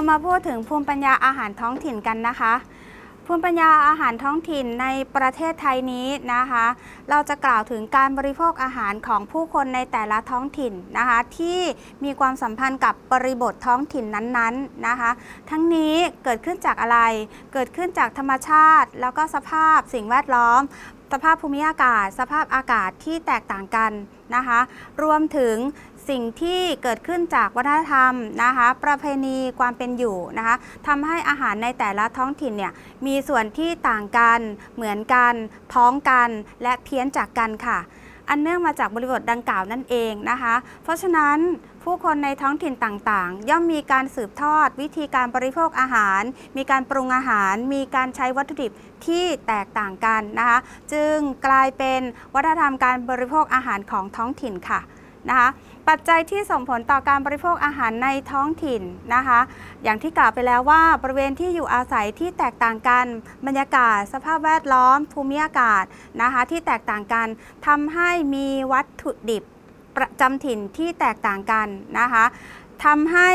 ามาพูดถึงภูมิปัญญาอาหารท้องถิ่นกันนะคะภูมิปัญญาอาหารท้องถิ่นในประเทศไทยนี้นะคะเราจะกล่าวถึงการบริโภคอาหารของผู้คนในแต่ละท้องถิ่นนะคะที่มีความสัมพันธ์กับบริบทท้องถิ่นนั้นๆนนนะคะทั้งนี้เกิดขึ้นจากอะไร เกิดขึ้นจากธรรมชาติ แล้วก็สภาพสิ่งแวดล้อม สภาพภูมิอากาศ สภาพอากาศที่แตกต่างกันนะคะรวมถึงสิ่งที่เกิดขึ้นจากวัฒนธรรมนะคะ ประเพณีความเป็นอยู่นะคะทำให้อาหารในแต่ละท้องถิ่นเนี่ยมีส่วนที่ต่างกันเหมือนกัน พ้องกันและเพี้ยนจากกันค่ะ อันเนื่องมาจากบริบทดังกล่าวนั่นเองนะคะ เพราะฉะนั้นผู้คนในท้องถิ่นต่างๆ ย่อมมีการสืบทอด วิธีการบริโภคอาหาร มีการปรุงอาหาร มีการใช้วัตถุดิบที่แตกต่างกันนะคะจึงกลายเป็นวัฒนธรรมการบริโภคอาหารของท้องถิ่นค่ะนะคะปัจจัยที่ส่งผลต่อการบริโภคอาหารในท้องถิ่นนะคะ อย่างที่กล่าวไปแล้วว่า บริเวณที่อยู่อาศัยที่แตกต่างกันบรรยากาศสภาพแวดล้อมภูมิอากาศนะคะที่แตกต่างกัน ทำให้มีวัตถุดิบประจำถิ่นที่แตกต่างกันนะคะทำให้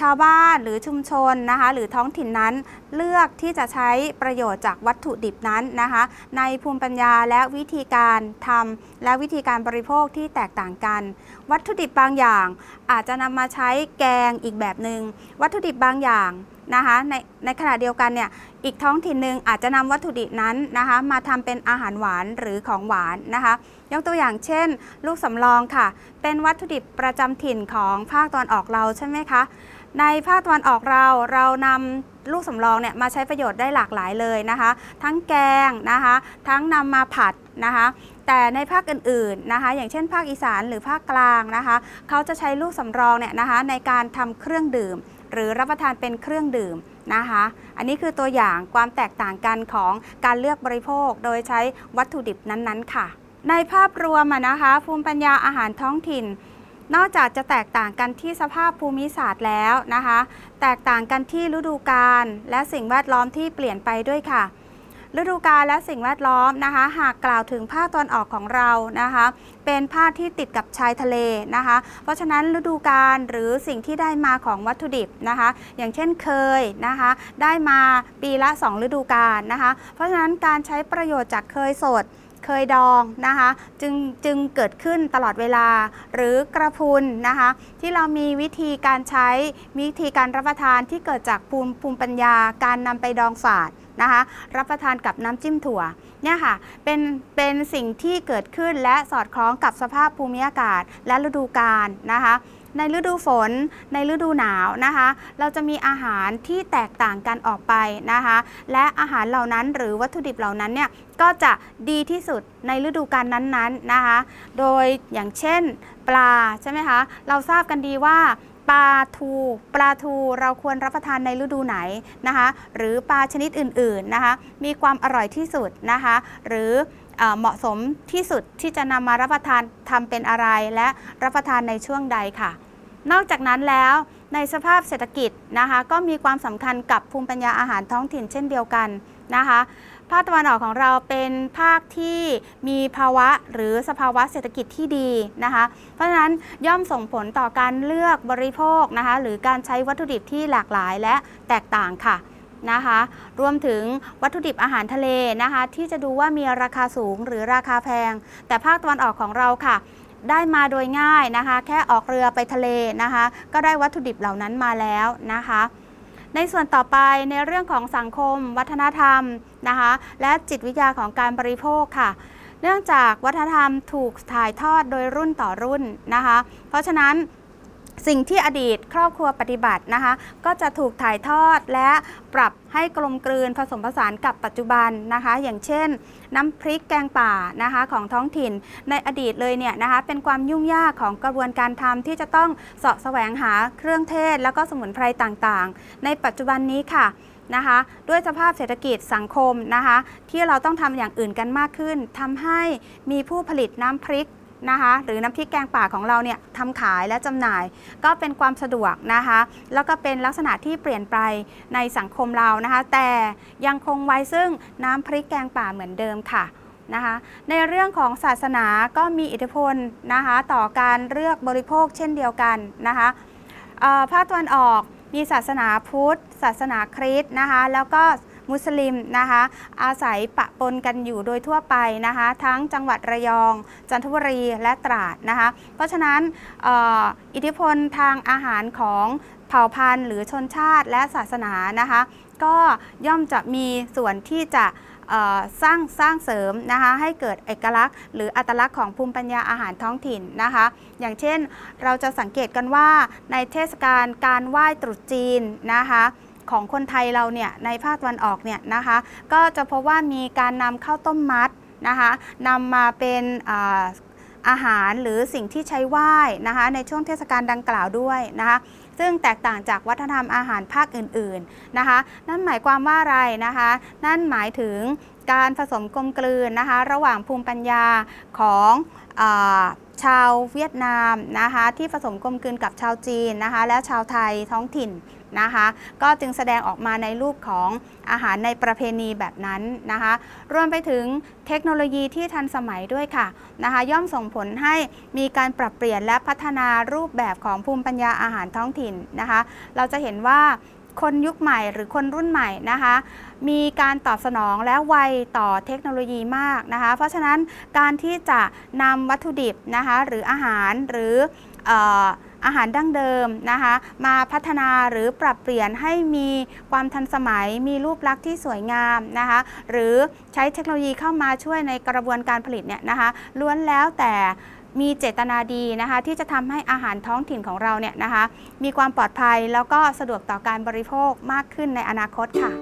ชาวบ้าน หรือชุมชนนะคะหรือท้องถิ่นนั้นเลือกที่จะใช้ประโยชน์จากวัตถุดิบนั้นนะคะในภูมิปัญญาและวิธีการทำและวิธีการบริโภคที่แตกต่างกัน วัตถุดิบบางอย่าง อาจจะนำมาใช้แกงอีกแบบหนึง่งวัตถุดิบบางอย่างนะคะในในขณะเดียวกันเนี่ยอีกท้องถิ่นหนึ่งอาจจะนำวัตถุดิบนั้นนะคะมาทำเป็นอาหารหวานหรือของหวานนะคะยกตัวอย่างเช่น ลูกสำรองค่ะเป็นวัตถุดิบประจำถิ่นของภาคตอนออกเราใช่ไหมคะในภาคตอนออกเราเรานำลูกสำรองเนี่ยมาใช้ประโยชน์ได้หลากหลายเลยนะคะทั้งแกงนะคะทั้งนำมาผัดนะคะแต่ในภาคอื่นๆนะคะอย่างเช่นภาคอีสานหรือภาคกลางนะคะเขาจะใช้ลูกสำรองเนี่ยนะคะในการทำเครื่องดื่มหรือรับประทานเป็นเครื่องดื่มนะคะ อันนี้คือตัวอย่างความแตกต่างกันของการเลือกบริโภคโดยใช้วัตถุดิบนั้นๆค่ะ ในภาพรวมนะคะ ภูมิปัญญาอาหารท้องถิ่น นอกจากจะแตกต่างกันที่สภาพภูมิศาสตร์แล้วนะคะ แตกต่างกันที่ฤดูกาลและสิ่งแวดล้อมที่เปลี่ยนไปด้วยค่ะฤดูกาลและสิ่งแวดล้อมนะคะหากกล่าวถึงภาคตอนออกของเรานะคะเป็นภาคที่ติดกับชายทะเลนะคะเพราะฉะนั้นฤดูกาลหรือสิ่งที่ได้มาของวัตถุดิบนะคะอย่างเช่นเคยนะคะได้มาปีละ 2 ฤดูกาลนะคะเพราะฉะนั้นการใช้ประโยชน์จากเคยสดเคยดองนะคะจึงจึงเกิดขึ้นตลอดเวลาหรือกระพุนนะคะที่เรามีวิธีการใช้วิธีการรับประทานที่เกิดจากภูมิปัญญาการนำไปดองฝาดนะคะรับประทานกับน้ำจิ้มถั่วเนี่ยค่ะเป็นเป็นสิ่งที่เกิดขึ้นและสอดคล้องกับสภาพภูมิอากาศและฤดูกาลนะคะในฤดูฝน ในฤดูหนาวนะคะเราจะมีอาหารที่แตกต่างกันออกไปนะคะและอาหารเหล่านั้นหรือวัตถุดิบเหล่านั้นเนี่ยก็จะดีที่สุดในฤดูกาลนั้นๆนนะคะโดยอย่างเช่นปลาใช่ไหมคะเราทราบกันดีว่าปลาทูปลาทู เราควรรับประทานในฤดูไหนนะคะหรือปลาชนิดอื่นๆนะคะมีความอร่อยที่สุดนะคะหรือเหมาะสมที่สุดที่จะนำมารับประทานทำเป็นอะไรและรับประทานในช่วงใดค่ะ นอกจากนั้นแล้วในสภาพเศรษฐกิจนะคะ ก็มีความสำคัญกับภูมิปัญญาอาหารท้องถิ่นเช่นเดียวกันนะคะภาคตะวันออกของเราเป็นภาคที่มีภาวะหรือสภาวะเศรษฐกิจที่ดีนะคะ เพราะฉะนั้นย่อมส่งผลต่อการเลือกบริโภคนะคะหรือการใช้วัตถุดิบที่หลากหลายและแตกต่างค่ะนะคะรวมถึงวัตถุดิบอาหารทะเลนะคะ ที่จะดูว่ามีราคาสูงหรือราคาแพง แต่ภาคตะวันออกของเราค่ะได้มาโดยง่ายนะคะแค่ออกเรือไปทะเลนะคะก็ได้วัตถุดิบเหล่านั้นมาแล้วนะคะในส่วนต่อไปในเรื่องของสังคม วัฒนธรรมนะคะและจิตวิทยาของการบริโภคค่ะเนื่องจากวัฒนธรรมถูกถ่ายทอดโดยรุ่นต่อรุ่นนะคะเพราะฉะนั้นสิ่งที่อดีตครอบครัวปฏิบัตินะคะก็จะถูกถ่ายทอดและปรับให้กลมกลืนผสมผสานกับปัจจุบันนะคะ อย่างเช่นน้ำพริกแกงป่านะคะของท้องถิ่น ในอดีตเลยเนี่ยนะคะเป็นความยุ่งยากของกระบวนการทำที่จะต้องเสาะแสวงหาเครื่องเทศแล้วก็สมุนไพรต่างๆ ในปัจจุบันนี้ค่ะนะคะด้วยสภาพเศรษฐกิจสังคมนะคะที่เราต้องทำอย่างอื่นกันมากขึ้นทำให้มีผู้ผลิตน้ำพริกนะคะหรือน้ำพริกแกงป่าของเราเนี่ยทำขายและจำหน่าย ก็เป็นความสะดวกนะคะแล้วก็เป็นลักษณะที่เปลี่ยนไปในสังคมเรานะคะแต่ยังคงไว้ซึ่งน้ำพริกแกงป่าเหมือนเดิมค่ะนะคะในเรื่องของศาสนาก็มีอิทธิพลนะคะต่อการเลือกบริโภคเช่นเดียวกันนะคะภาคตะวันออกมีศาสนาพุทธ ศาสนาคริสต์นะคะแล้วก็มุสลิมนะคะอาศัยปะปนกันอยู่โดยทั่วไปนะคะ ทั้งจังหวัดระยอง จันทบุรีและตราดนะคะเพราะฉะนั้นอออิทธิพลทางอาหารของเผ่าพันธุ์ หรือชนชาติและศาสนานะคะก็ย่อมจะมีส่วนที่จะสร้างสร้างเสริมนะคะให้เกิดเอกลักษณ์หรืออัตลักษณ์ของภูมิปัญญาอาหารท้องถิ่นนะคะ อย่างเช่นเราจะสังเกตกันว่าในเทศกาลการไหว้ตรุษจีนนะคะของคนไทยเราเนี่ยในภาคตะวันออกเนี่ยนะคะก็จะพบว่ามีการนำข้าวต้มมัดนะคะนำมาเป็นอาหารหรือสิ่งที่ใช้ไหว้นะคะในช่วงเทศกาลดังกล่าวด้วยนะคะซึ่งแตกต่างจากวัฒนธรรมอาหารภาคอื่นๆนะคะนั่นหมายความว่าอะไรนะคะนั่นหมายถึงการผสมกลมกลืนนะคะระหว่างภูมิปัญญาของอชาวเวียดนามนะคะที่ผสมกลมกลืนกับชาวจีนนะคะและชาวไทยท้องถิ่นนะคะก็จึงแสดงออกมาในรูปของอาหารในประเพณีแบบนั้นนะคะรวมไปถึงเทคโนโลยีที่ทันสมัยด้วยค่ะนะคะย่อมส่งผลให้มีการปรับเปลี่ยนและพัฒนารูปแบบของภูมิปัญญาอาหารท้องถิ่นนะคะเราจะเห็นว่าคนยุคใหม่หรือคนรุ่นใหม่นะคะมีการตอบสนองและไวต่อเทคโนโลยีมากนะคะเพราะฉะนั้นการที่จะนำวัตถุดิบนะคะหรืออาหารหรือออาหารดั้งเดิมนะคะมาพัฒนาหรือปรับเปลี่ยนให้มีความทันสมัย มีรูปลักษณ์ที่สวยงามนะคะหรือใช้เทคโนโลยีเข้ามาช่วยในกระบวนการผลิตเนี่ยนะคะล้วนแล้วแต่มีเจตนาดีนะคะที่จะทำให้อาหารท้องถิ่นของเราเนี่ยนะคะมีความปลอดภัยแล้วก็สะดวกต่อการบริโภคมากขึ้นในอนาคตค่ะ